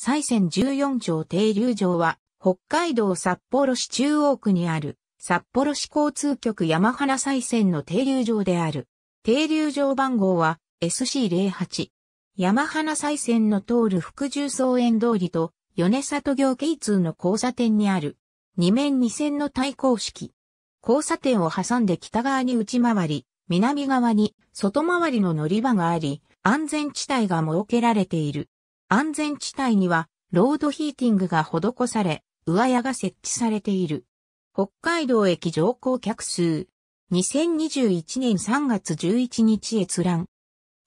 西線14条停留場は、北海道札幌市中央区にある、札幌市交通局山花西線の停留場である。停留場番号は SC08。山花西線の通る福重草園通りと、米里行系通の交差点にある。二面二線の対抗式。交差点を挟んで北側に内回り、南側に外回りの乗り場があり、安全地帯が設けられている。安全地帯にはロードヒーティングが施され、上屋が設置されている。北海道駅乗降客数。2021年3月11日閲覧。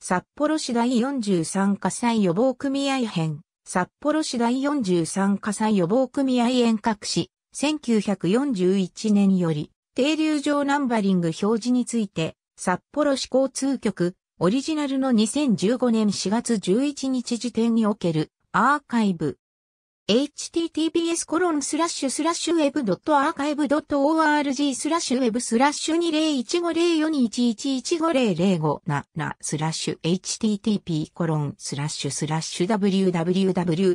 札幌市第43火災予防組合編。札幌市第43火災予防組合遠隔市。1941年より、停留場ナンバリング表示について、札幌市交通局、オリジナルの2015年4月11日時点におけるアーカイブ https コロンスラッシュスラッシュウェブドットアーカイブドット org スラッシュウェブスラッシュ2015042111500577スラッシュ http コロンスラッシュスラッシュ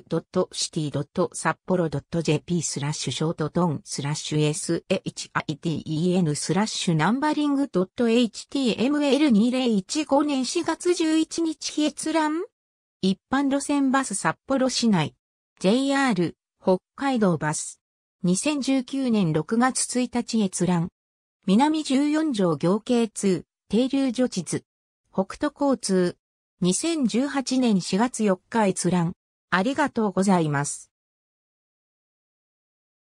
www.city.sapporo.jp スラッシュショートトンスラッシュ shiden スラッシュナンバリングドット html2015 年4月11日閲覧一般路線バス札幌市内 JR 北海道バス。2019年6月1日閲覧。南14条行計通、停留所地図。北都交通。2018年4月4日閲覧。ありがとうございます。